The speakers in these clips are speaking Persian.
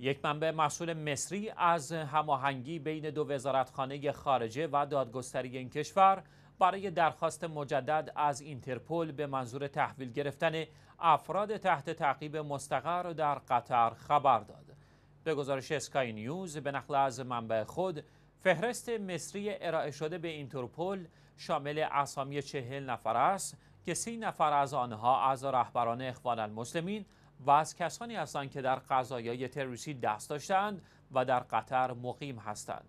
یک منبع مسئول مصری از هماهنگی بین دو وزارتخانه خارجه و دادگستری این کشور برای درخواست مجدد از اینترپل به منظور تحویل گرفتن افراد تحت تعقیب مستقر در قطر خبر داد. به گزارش اسکای نیوز به نقل از منبع خود فهرست مصری ارائه شده به اینترپل شامل اسامی چهل نفر است که سی نفر از آنها از رهبران اخوان المسلمین و از کسانی هستند که در قضایای تروریستی دست داشتند و در قطر مقیم هستند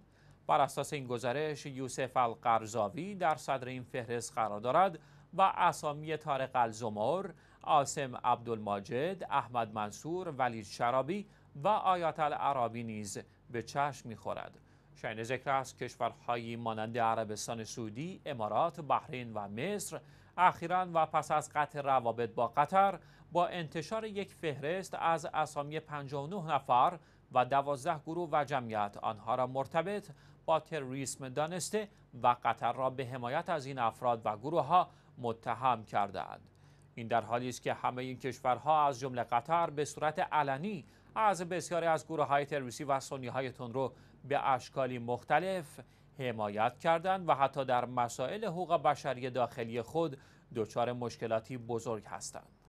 بر اساس این گزارش یوسف القرزاوی در صدر این فهرست قرار دارد و اسامی تارق الزمر، آسم عبدالماجد، احمد منصور، ولید شرابی و آیات العرابی نیز به چشم میخورد. شاین ذکر است کشورهایی مانند عربستان سعودی، امارات، بحرین و مصر اخیرا و پس از قطع روابط با قطر با انتشار یک فهرست از اسامی 59 نفر و 12 گروه و جمعیت آنها را مرتبط با تروریسم دانسته و قطر را به حمایت از این افراد و گروه ها متهم کردهاند. این در حالی است که همه این کشورها از جمله قطر به صورت علنی از بسیاری از گروه های تروریستی و سنی های تندرو به اشکالی مختلف حمایت کردند و حتی در مسائل حقوق بشری داخلی خود دچار مشکلاتی بزرگ هستند.